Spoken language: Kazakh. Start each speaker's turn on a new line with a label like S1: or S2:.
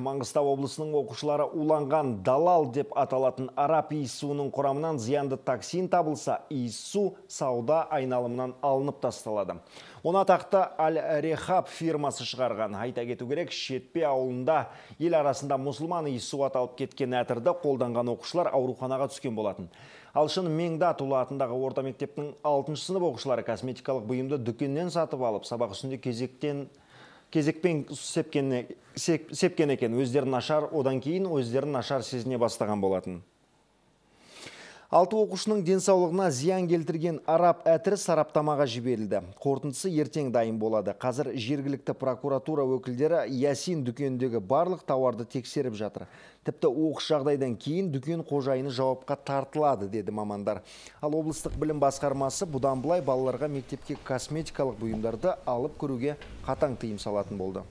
S1: Маңғыстау облысының оқушылары уланған далал деп аталатын араб иіссуының құрамынан зиянды токсин табылса, иіссу сауда айналымынан алынып тасталады. Оны атақты Аль-Рехаб фирмасы шығарған. Айта кету керек, Шетпе ауылында ел арасында мұсылман иіссу аталып кеткен әтірді қолданған оқушылар ауруханаға түскен болатын. Алшын Меңдат ұлы атындағы орта мектептің 6 сынып оқушылары косметикалық бұйымды дүкеннен сатып алып, сабақ үстінде кезектен кезекпен сепкен, сепкен екен өздерін нашар одан кейін өздерін ашар сезіне бастаған болатын алты оқушының денсаулығына зиян келтірген араб әтірі сараптамаға жіберілді Қортынсы ертең дайын болады қазір жергілікті прокуратура өкілдері ясин дүкендегі барлық тауарды тексеріп жатыр тіпті оқыс жағдайдан кейін дүкен қожайыны жауапқа тартылады деді мамандар ал облыстық білім басқармасы бұдан былай балаларға мектепке косметикалық бұйымдарды алып көруге қатаң тыйым салатын болды